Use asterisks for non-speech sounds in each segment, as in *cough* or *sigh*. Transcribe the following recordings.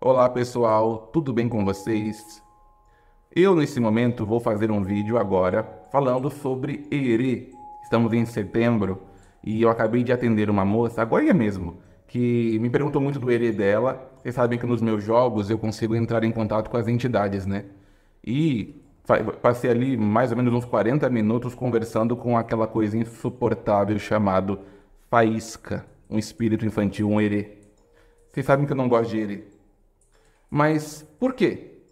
Olá pessoal, tudo bem com vocês? Eu nesse momento vou fazer um vídeo agora falando sobre ERE. Estamos em setembro e eu acabei de atender uma moça, agora mesmo, que me perguntou muito do ERE dela. Vocês sabem que nos meus jogos eu consigo entrar em contato com as entidades, né? E passei ali mais ou menos uns 40 minutos conversando com aquela coisa insuportável chamado faísca, um espírito infantil, um ERE. Vocês sabem que eu não gosto de ERE. Mas por quê?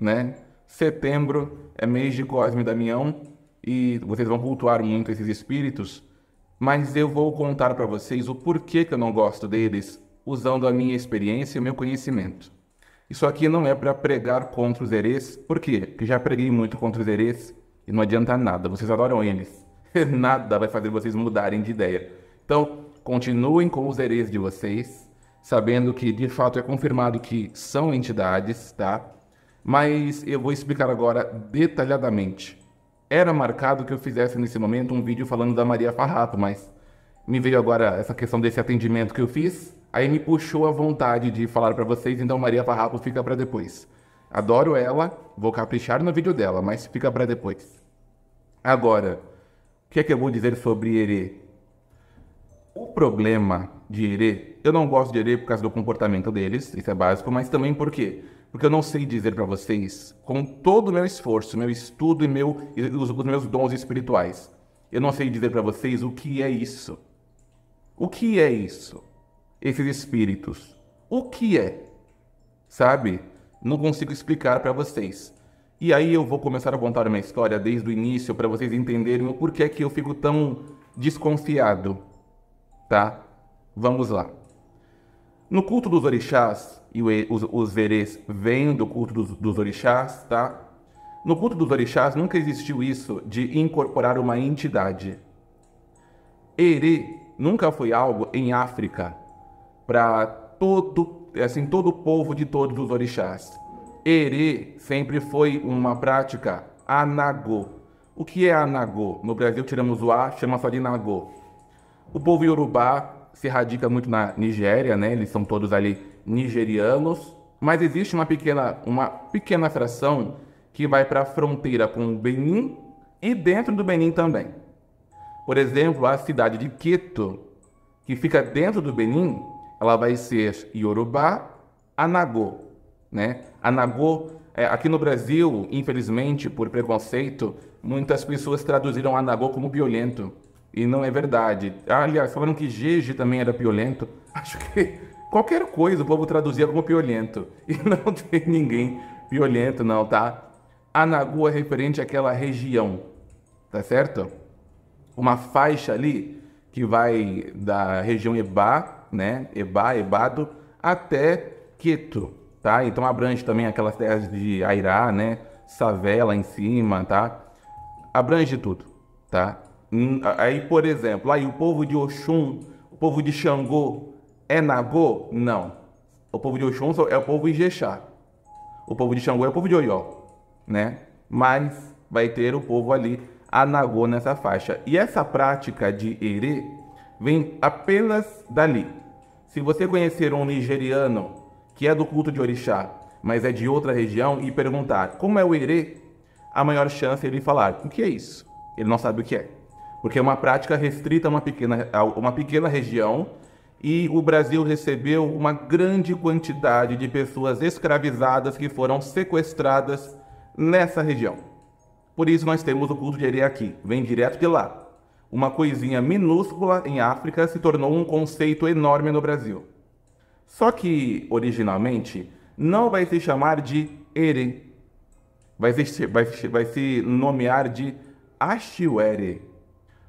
Né? Setembro é mês de Cosme e Damião e vocês vão cultuar muito esses espíritos, mas eu vou contar para vocês o porquê que eu não gosto deles, usando a minha experiência e o meu conhecimento. Isso aqui não é para pregar contra os herês, por quê? Porque já preguei muito contra os herês e não adianta nada, vocês adoram eles. *laughs* nada vai fazer vocês mudarem de ideia. Então, continuem com os herês de vocês, sabendo que de fato é confirmado que são entidades, tá? Mas eu vou explicar agora detalhadamente. Era marcado que eu fizesse nesse momento um vídeo falando da Maria Farrapo, mas me veio agora essa questão desse atendimento que eu fiz, aí me puxou a vontade de falar para vocês, então Maria Farrapo fica para depois. Adoro ela, vou caprichar no vídeo dela, mas fica para depois. Agora, o que é que eu vou dizer sobre ele? O problema de Herê, eu não gosto de Herê por causa do comportamento deles, isso é básico, mas também por quê? Porque eu não sei dizer para vocês, com todo o meu esforço, meu estudo e, meu, e os, os meus dons espirituais, eu não sei dizer para vocês o que é isso. O que é isso? Esses espíritos. O que é? Sabe? Não consigo explicar para vocês. E aí eu vou começar a contar uma história desde o início para vocês entenderem o porquê que eu fico tão desconfiado tá? Vamos lá. No culto dos orixás, e os, os verês vêm do culto dos, dos orixás, tá? No culto dos orixás nunca existiu isso de incorporar uma entidade. Ere nunca foi algo em África para todo, assim, todo o povo de todos os orixás. Ere sempre foi uma prática anagô. O que é anagô? No Brasil tiramos o A, chama só de nagô. O povo iorubá se radica muito na Nigéria, né? Eles são todos ali nigerianos, mas existe uma pequena, uma pequena fração que vai para a fronteira com o Benin e dentro do Benin também. Por exemplo, a cidade de Quito, que fica dentro do Benin, ela vai ser Yorubá, Anagô, né? Anagô, é, aqui no Brasil, infelizmente, por preconceito, muitas pessoas traduziram Anagô como violento e não é verdade. Ah, aliás, falaram que Gege também era piolento. Acho que qualquer coisa o povo traduzia como piolento. E *laughs* não tem ninguém piolento, não, tá? Anagu é referente àquela região, tá certo? Uma faixa ali que vai da região Eba, né? Eba, Ebado, até Queto, tá? Então abrange também aquelas terras de Airá, né? Savela em cima, tá? Abrange tudo, tá? Hum, aí, por exemplo, aí o povo de Oxum, o povo de Xangô é Nagô? Não. O povo de Oxum é o povo Ijexá. O povo de Xangô é o povo de Oió, né? Mas vai ter o povo ali a Nagô nessa faixa. E essa prática de Ere vem apenas dali. Se você conhecer um nigeriano que é do culto de orixá, mas é de outra região e perguntar como é o Ere, a maior chance é ele falar o que é isso. Ele não sabe o que é porque é uma prática restrita a uma pequena, a uma pequena região e o Brasil recebeu uma grande quantidade de pessoas escravizadas que foram sequestradas nessa região. Por isso nós temos o culto de Ere aqui, vem direto de lá. Uma coisinha minúscula em África se tornou um conceito enorme no Brasil. Só que, originalmente, não vai se chamar de Ere, vai se, vai, vai se nomear de Ashiwere.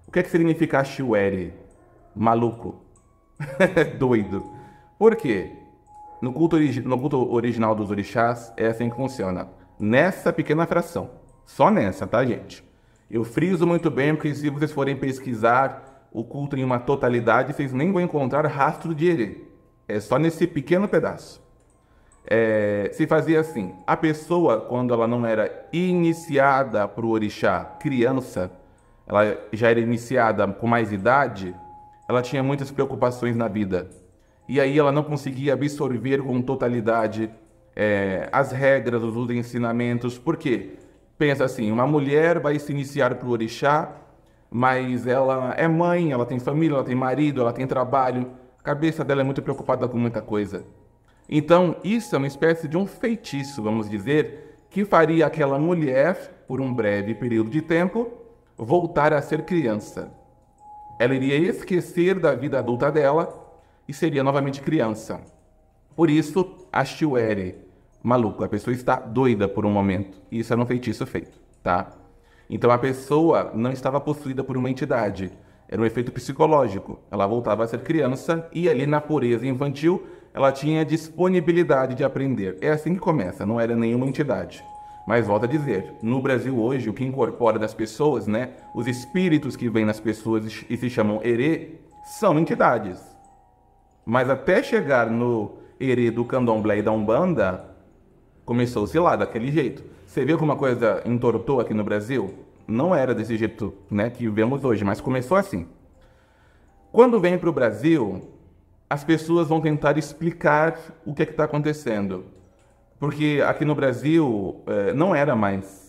O que é que significa Ashuere? Maluco. *laughs* Doido. Por quê? No culto, no culto original dos orixás, é assim que funciona. Nessa pequena fração. Só nessa, tá, gente? Eu friso muito bem, porque se vocês forem pesquisar o culto em uma totalidade, vocês nem vão encontrar rastro de erê. É só nesse pequeno pedaço. É, se fazia assim: a pessoa, quando ela não era iniciada para o orixá, criança, ela já era iniciada com mais idade, ela tinha muitas preocupações na vida. E aí ela não conseguia absorver com totalidade é, as regras, os ensinamentos. Por quê? Pensa assim, uma mulher vai se iniciar para o orixá, mas ela é mãe, ela tem família, ela tem marido, ela tem trabalho. A cabeça dela é muito preocupada com muita coisa. Então, isso é uma espécie de um feitiço, vamos dizer, que faria aquela mulher, por um breve período de tempo, voltar a ser criança. Ela iria esquecer da vida adulta dela e seria novamente criança. Por isso, Ashtiwere, maluco, a pessoa está doida por um momento. E isso era é um feitiço feito, tá? Então a pessoa não estava possuída por uma entidade, era um efeito psicológico. Ela voltava a ser criança e ali na pureza infantil ela tinha disponibilidade de aprender. É assim que começa, não era nenhuma entidade. Mas volta a dizer, no Brasil hoje, o que incorpora das pessoas, né, os espíritos que vêm nas pessoas e se chamam erê, são entidades. Mas até chegar no erê do candomblé e da umbanda, começou-se lá, daquele jeito. Você viu como a coisa entortou aqui no Brasil? Não era desse jeito né, que vemos hoje, mas começou assim. Quando vem para o Brasil, as pessoas vão tentar explicar o que é está acontecendo. Porque aqui no Brasil eh, não era mais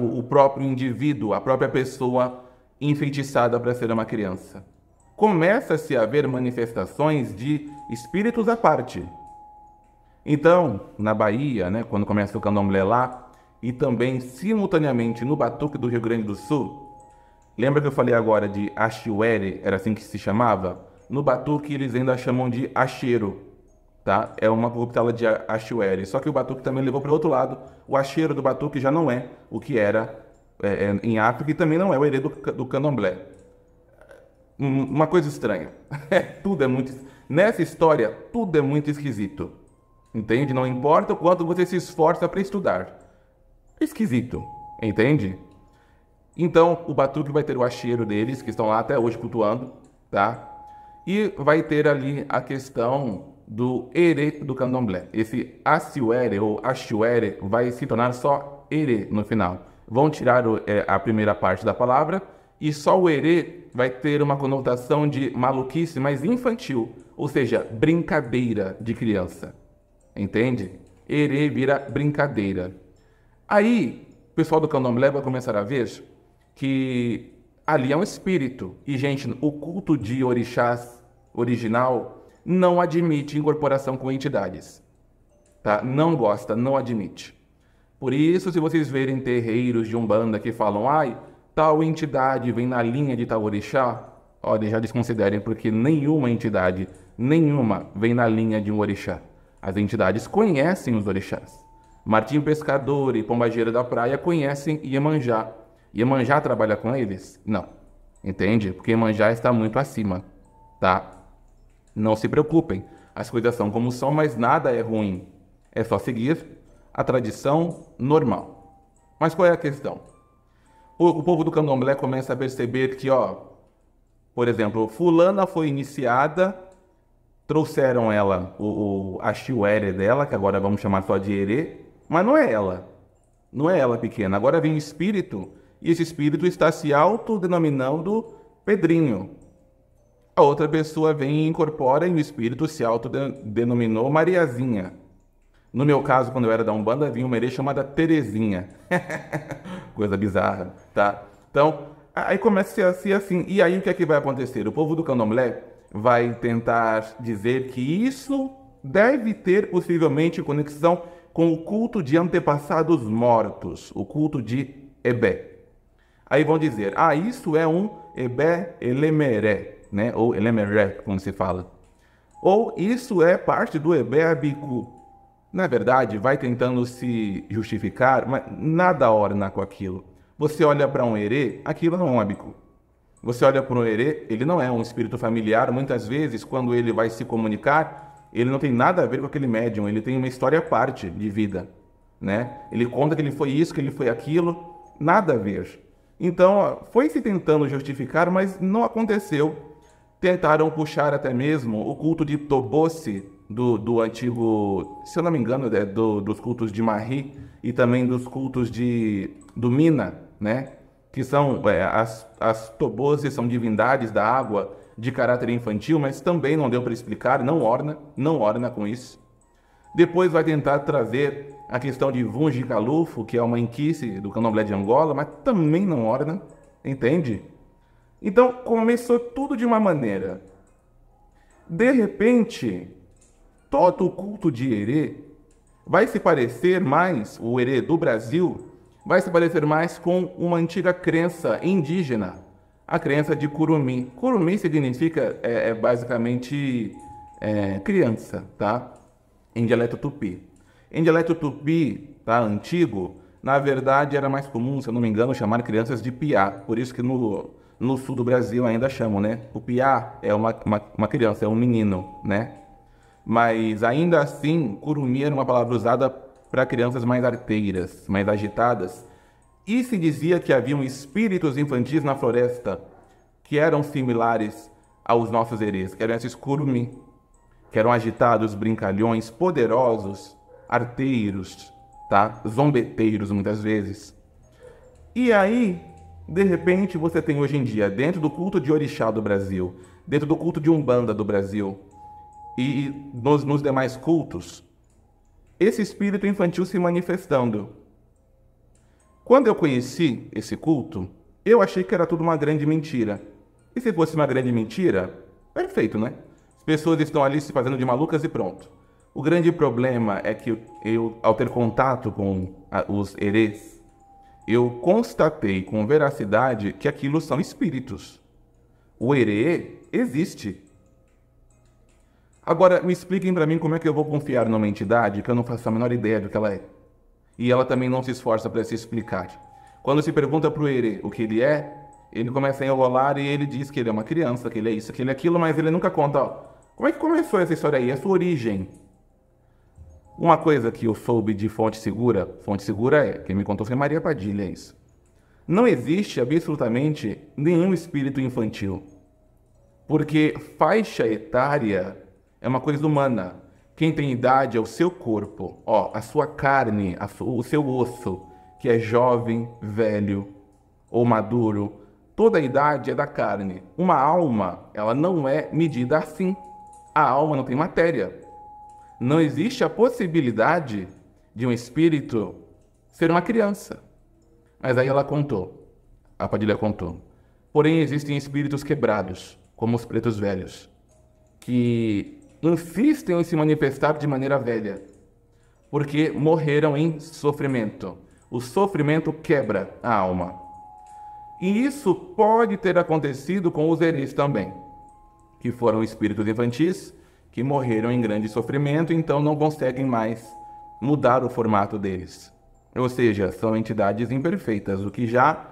o próprio indivíduo, a própria pessoa enfeitiçada para ser uma criança. Começa-se a haver manifestações de espíritos à parte. Então, na Bahia, né, quando começa o candomblé lá, e também simultaneamente no Batuque do Rio Grande do Sul, lembra que eu falei agora de Achiwere, era assim que se chamava? No Batuque eles ainda chamam de Acheiro tá? É uma corruptela de Achuere. Só que o Batuque também levou para o outro lado. O acheiro do Batuque já não é o que era é, é, em África e também não é o herê do, do candomblé. Hum, uma coisa estranha. *laughs* É, tudo é muito. Nessa história, tudo é muito esquisito. Entende? Não importa o quanto você se esforça para estudar. Esquisito. Entende? Então, o Batuque vai ter o acheiro deles, que estão lá até hoje cultuando, tá? E vai ter ali a questão do ere do candomblé. Esse Asiuere ou achuere vai se tornar só ere no final. Vão tirar o, é, a primeira parte da palavra e só o ere vai ter uma conotação de maluquice, mas infantil, ou seja, brincadeira de criança. Entende? Ere vira brincadeira. Aí, o pessoal do candomblé vai começar a ver que ali é um espírito. E, gente, o culto de orixás original não admite incorporação com entidades. Tá? Não gosta, não admite. Por isso, se vocês verem terreiros de Umbanda que falam, ai, tal entidade vem na linha de tal orixá, olha, já desconsiderem, porque nenhuma entidade, nenhuma, vem na linha de um orixá. As entidades conhecem os orixás. Martinho Pescador e Pombageira da Praia conhecem Iemanjá. Iemanjá trabalha com eles? Não. Entende? Porque Iemanjá está muito acima, tá? Não se preocupem, as coisas são como são, mas nada é ruim. É só seguir a tradição normal. Mas qual é a questão? O, povo do candomblé começa a perceber que, ó, por exemplo, fulana foi iniciada, trouxeram ela, o, o, a chiuere dela, que agora vamos chamar só de erê, mas não é ela. Não é ela pequena. Agora vem espírito, e esse espírito está se autodenominando Pedrinho. A outra pessoa vem e incorpora e o espírito se autodenominou Mariazinha. No meu caso, quando eu era da Umbanda, vinha uma herê chamada Terezinha. *laughs* Coisa bizarra, tá? Então, aí começa a ser assim. E aí o que é que vai acontecer? O povo do candomblé vai tentar dizer que isso deve ter possivelmente conexão com o culto de antepassados mortos, o culto de Ebé. Aí vão dizer, ah, isso é um Ebé Elemeré né? Ou Elemerek, como se fala. Ou isso é parte do hebébico. Na verdade, vai tentando se justificar, mas nada orna com aquilo. Você olha para um herê aquilo não é um abicu. Você olha para um herê ele não é um espírito familiar. Muitas vezes, quando ele vai se comunicar, ele não tem nada a ver com aquele médium. Ele tem uma história à parte de vida, né? Ele conta que ele foi isso, que ele foi aquilo, nada a ver. Então, foi se tentando justificar, mas não aconteceu. Tentaram puxar até mesmo o culto de Tobosse, do, do antigo, se eu não me engano, é do, dos cultos de Marri e também dos cultos de do Mina, né? Que são é, as, as Toboses são divindades da água de caráter infantil, mas também não deu para explicar, não orna, não orna com isso. Depois vai tentar trazer a questão de Vunji Calufo, que é uma inquice do candomblé de Angola, mas também não orna, entende? Então começou tudo de uma maneira. De repente, todo o culto de Herê vai se parecer mais, o Herê do Brasil, vai se parecer mais com uma antiga crença indígena, a crença de Curumi. Curumi significa, é, é basicamente, é, criança, tá? Em dialeto tupi. Em dialeto tupi, tá? Antigo, na verdade era mais comum, se eu não me engano, chamar crianças de piá. Por isso que no no sul do Brasil ainda chamam, né? O piá é uma, uma, uma, criança, é um menino, né? Mas ainda assim, curumi era uma palavra usada para crianças mais arteiras, mais agitadas. E se dizia que haviam espíritos infantis na floresta que eram similares aos nossos herês, que eram esses curumi, que eram agitados, brincalhões, poderosos, arteiros, tá? Zombeteiros muitas vezes. E aí, de repente, você tem hoje em dia, dentro do culto de orixá do Brasil, dentro do culto de umbanda do Brasil e nos, nos demais cultos, esse espírito infantil se manifestando. Quando eu conheci esse culto, eu achei que era tudo uma grande mentira. E se fosse uma grande mentira, perfeito, né? As pessoas estão ali se fazendo de malucas e pronto. O grande problema é que eu, ao ter contato com os herês, eu constatei com veracidade que aquilo são espíritos. O Ere existe. Agora, me expliquem para mim como é que eu vou confiar numa entidade que eu não faço a menor ideia do que ela é. E ela também não se esforça para se explicar. Quando se pergunta para o Ere o que ele é, ele começa a enrolar e ele diz que ele é uma criança, que ele é isso, que ele é aquilo, mas ele nunca conta, ó, como é que começou essa história aí, a sua origem. Uma coisa que eu soube de fonte segura, fonte segura é, quem me contou foi Maria Padilha, é isso. Não existe absolutamente nenhum espírito infantil. Porque faixa etária é uma coisa humana. Quem tem idade é o seu corpo, ó, a sua carne, a su o seu osso, que é jovem, velho ou maduro. Toda a idade é da carne. Uma alma, ela não é medida assim. A alma não tem matéria não existe a possibilidade de um espírito ser uma criança. Mas aí ela contou, a Padilha contou. Porém, existem espíritos quebrados, como os pretos velhos, que insistem em se manifestar de maneira velha, porque morreram em sofrimento. O sofrimento quebra a alma. E isso pode ter acontecido com os eris também, que foram espíritos infantis que morreram em grande sofrimento, então não conseguem mais mudar o formato deles. Ou seja, são entidades imperfeitas, o que já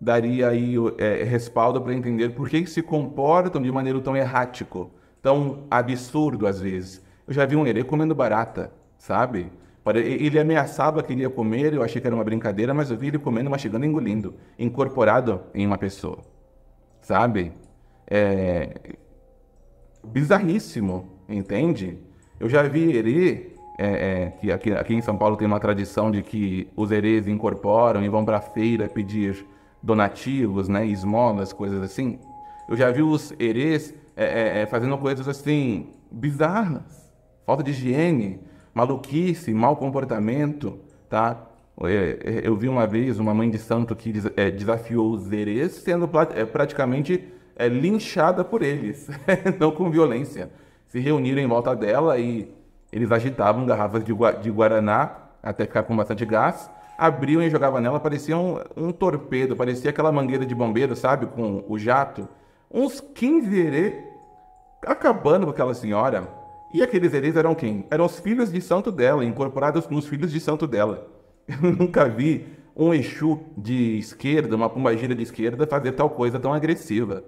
daria aí é, respaldo para entender por que se comportam de maneira tão errático, tão absurdo às vezes. Eu já vi um herê comendo barata, sabe? Ele ameaçava que iria comer, eu achei que era uma brincadeira, mas eu vi ele comendo, mastigando chegando engolindo, incorporado em uma pessoa. Sabe? É... Bizarríssimo entende? Eu já vi erê, é, é, que aqui, aqui, em São Paulo tem uma tradição de que os erês incorporam e vão para a feira pedir donativos, né, esmolas, coisas assim. Eu já vi os erês é, é, é, fazendo coisas assim bizarras, falta de higiene, maluquice, mau comportamento, tá? É, eu vi uma vez uma mãe de santo que desafiou os erês, sendo praticamente linchada por eles, *laughs* não com violência se reuniram em volta dela e eles agitavam garrafas de, de guaraná até ficar com bastante gás, abriam e jogavam nela, parecia um, um torpedo, parecia aquela mangueira de bombeiro, sabe, com o jato. Uns 15 erê acabando com aquela senhora. E aqueles erês eram quem? Eram os filhos de santo dela, incorporados nos filhos de santo dela. *laughs* Eu nunca vi um Exu de esquerda, uma pombagira de esquerda, fazer tal coisa tão agressiva.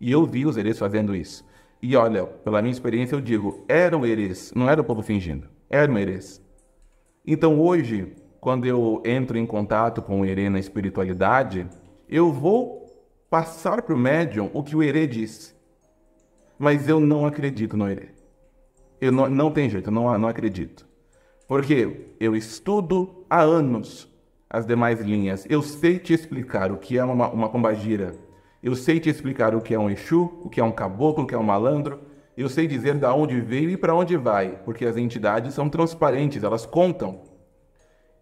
E eu vi os erês fazendo isso. E olha, pela minha experiência eu digo, eram eles, não era o povo fingindo, eram eles. Então hoje, quando eu entro em contato com o herê na espiritualidade, eu vou passar para o médium o que o herê disse. Mas eu não acredito no herê. Eu não, não tem jeito, eu não, não acredito. Porque eu estudo há anos as demais linhas. Eu sei te explicar o que é uma, uma pombagira, eu sei te explicar o que é um Exu, o que é um caboclo, o que é um malandro. Eu sei dizer da onde veio e para onde vai, porque as entidades são transparentes, elas contam.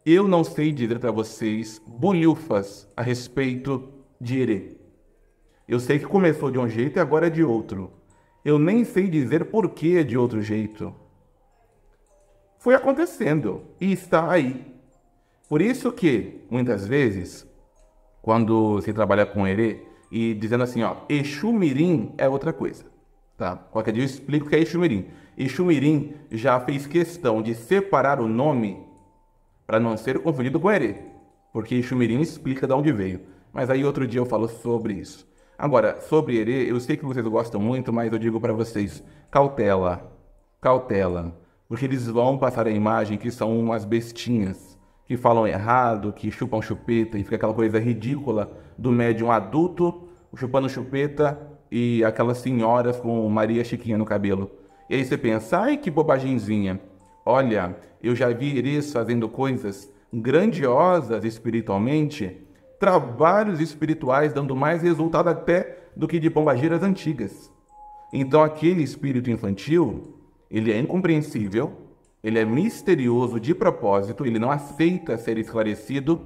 Eu não sei dizer para vocês bolhufas a respeito de Ere. Eu sei que começou de um jeito e agora é de outro. Eu nem sei dizer por que é de outro jeito. Foi acontecendo e está aí. Por isso que, muitas vezes, quando se trabalha com Ere, e dizendo assim, ó, Exumirim é outra coisa. Tá? Qualquer dia eu explico o que é Exumirim. Exumirim já fez questão de separar o nome para não ser confundido com Herê, porque Exumirim explica de onde veio. Mas aí outro dia eu falo sobre isso. Agora, sobre Herê, eu sei que vocês gostam muito, mas eu digo para vocês, cautela, cautela, porque eles vão passar a imagem que são umas bestinhas, que falam errado, que chupam chupeta e fica aquela coisa ridícula do médium adulto chupando chupeta e aquelas senhoras com Maria Chiquinha no cabelo. E aí você pensa, ai que bobagenzinha. Olha, eu já vi eles fazendo coisas grandiosas espiritualmente, trabalhos espirituais dando mais resultado até do que de bombageiras antigas. Então aquele espírito infantil, ele é incompreensível, ele é misterioso de propósito, ele não aceita ser esclarecido,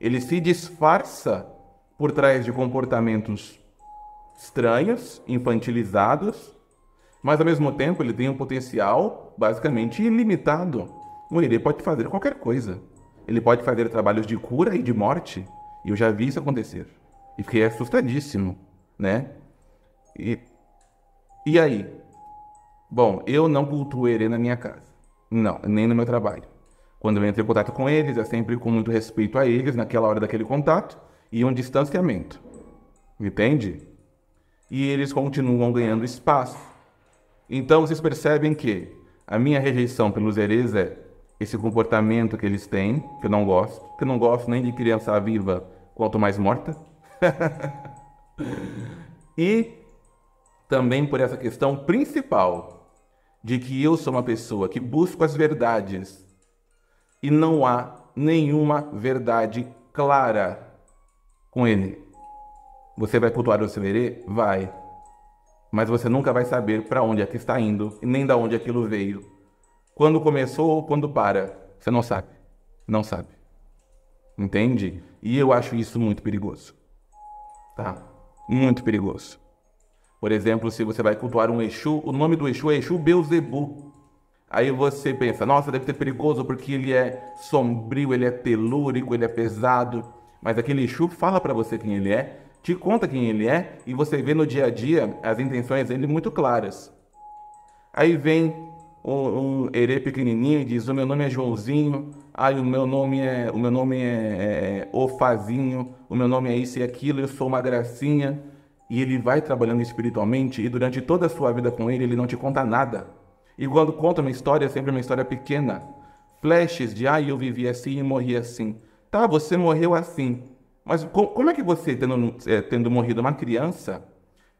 ele se disfarça por trás de comportamentos estranhos, infantilizados, mas ao mesmo tempo ele tem um potencial basicamente ilimitado. O Erê pode fazer qualquer coisa. Ele pode fazer trabalhos de cura e de morte, e eu já vi isso acontecer. E fiquei assustadíssimo, né? E, e aí? Bom, eu não cultuo Erê na minha casa. Não, nem no meu trabalho. Quando eu entro em contato com eles, é sempre com muito respeito a eles naquela hora daquele contato, e um distanciamento. Entende? E eles continuam ganhando espaço. Então vocês percebem que a minha rejeição pelos herês é esse comportamento que eles têm, que eu não gosto, que eu não gosto nem de criança viva, quanto mais morta. *laughs* e também por essa questão principal de que eu sou uma pessoa que busco as verdades e não há nenhuma verdade clara com ele. Você vai cultuar o Silverê? Vai. Mas você nunca vai saber para onde é que está indo e nem da onde aquilo veio. Quando começou ou quando para, você não sabe. Não sabe. Entende? E eu acho isso muito perigoso. Tá? Muito perigoso. Por exemplo, se você vai cultuar um Exu, o nome do Exu é Exu Beuzebu. Aí você pensa, nossa, deve ser perigoso porque ele é sombrio, ele é telúrico, ele é pesado. Mas aquele Exu fala para você quem ele é, te conta quem ele é e você vê no dia a dia as intenções dele muito claras. Aí vem o um pequenininho e diz: O meu nome é Joãozinho, ai, o meu nome é, o meu nome é, é, é Ofazinho, o meu nome é isso e aquilo, eu sou uma gracinha. E ele vai trabalhando espiritualmente e durante toda a sua vida com ele, ele não te conta nada. E quando conta uma história, é sempre uma história pequena. Flashes de, ai, eu vivi assim e morri assim. Tá, você morreu assim. Mas como é que você, tendo, é, tendo morrido uma criança,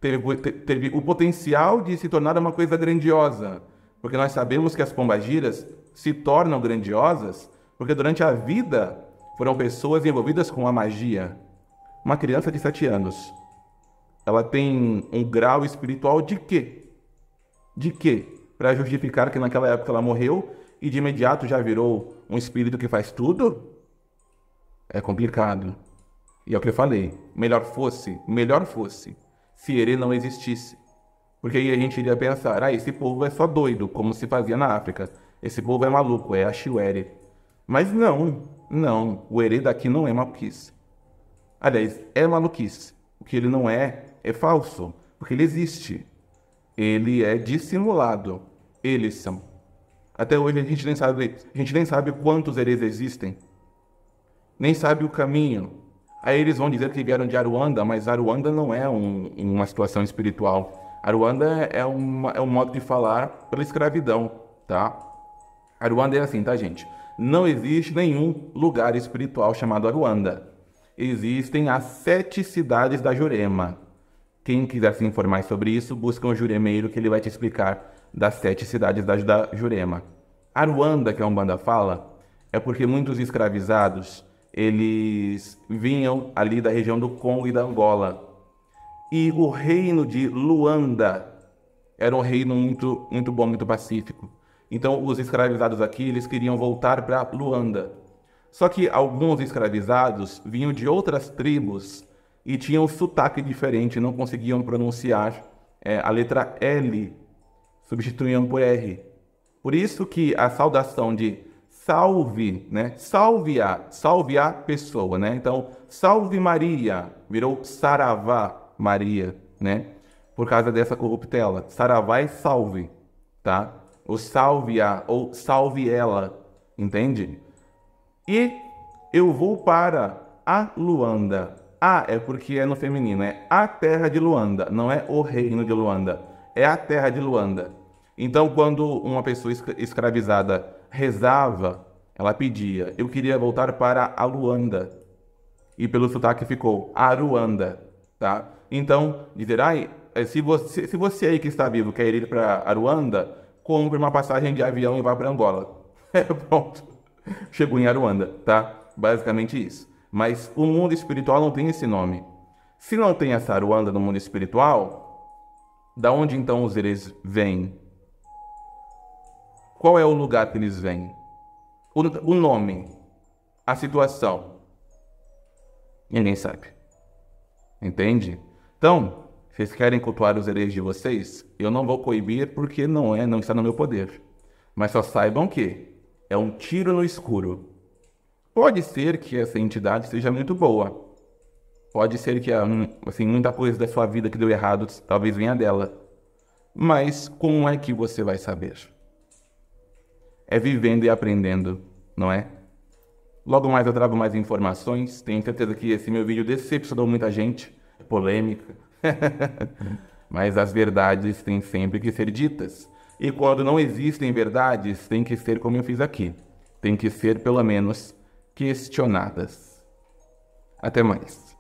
teve, teve o potencial de se tornar uma coisa grandiosa? Porque nós sabemos que as pombagiras se tornam grandiosas porque durante a vida foram pessoas envolvidas com a magia. Uma criança de 7 anos, ela tem um grau espiritual de quê? De quê? Para justificar que naquela época ela morreu e de imediato já virou um espírito que faz tudo? É complicado. E é o que eu falei. Melhor fosse, melhor fosse, se ele não existisse. Porque aí a gente iria pensar, ah, esse povo é só doido, como se fazia na África. Esse povo é maluco, é achiwere. Mas não, não, o herê daqui não é maluquice. Aliás, é maluquice. O que ele não é, é falso, porque ele existe. Ele é dissimulado. Eles são. Até hoje a gente nem sabe, a gente nem sabe quantos herês existem nem sabe o caminho. Aí eles vão dizer que vieram de Aruanda, mas Aruanda não é um, uma situação espiritual. Aruanda é, uma, é um modo de falar pela escravidão, tá? Aruanda é assim, tá, gente? Não existe nenhum lugar espiritual chamado Aruanda. Existem as sete cidades da Jurema. Quem quiser se informar sobre isso, busca um juremeiro que ele vai te explicar das sete cidades da, da Jurema. Aruanda, que a é Umbanda fala, é porque muitos escravizados eles vinham ali da região do Congo e da Angola. E o reino de Luanda era um reino muito, muito bom, muito pacífico. Então, os escravizados aqui, eles queriam voltar para Luanda. Só que alguns escravizados vinham de outras tribos e tinham um sotaque diferente, não conseguiam pronunciar é, a letra L, substituíam por R. Por isso que a saudação de salve, né? Salve a, salve a pessoa, né? Então, salve Maria, virou saravá Maria, né? Por causa dessa corruptela. Saravá é salve, tá? Ou salve a, ou salve ela, entende? E eu vou para a Luanda. A é porque é no feminino, é a terra de Luanda, não é o reino de Luanda. É a terra de Luanda. Então, quando uma pessoa escravizada rezava, ela pedia, eu queria voltar para a Luanda. E pelo sotaque ficou Aruanda, tá? Então, dizer, ai, eh, se você, se você aí que está vivo quer ir para Aruanda, compre uma passagem de avião e vá para Angola. *laughs* É, pronto. Chegou em Aruanda, tá? Basicamente isso. Mas o mundo espiritual não tem esse nome. Se não tem essa Aruanda no mundo espiritual, da onde então os eles vêm? Qual é o lugar que eles vêm? O, o nome, a situação. Ninguém sabe. Entende? Então, vocês querem cultuar os hereges de vocês? Eu não vou coibir porque não é, não está no meu poder. Mas só saibam que é um tiro no escuro. Pode ser que essa entidade seja muito boa. Pode ser que hum, assim, muita coisa da sua vida que deu errado talvez venha dela. Mas como é que você vai saber? é vivendo e aprendendo, não é? Logo mais eu trago mais informações. Tenho certeza que esse meu vídeo decepcionou muita gente. Polêmica. *laughs* Mas as verdades têm sempre que ser ditas. E quando não existem verdades, tem que ser como eu fiz aqui. Tem que ser, pelo menos, questionadas. Até mais.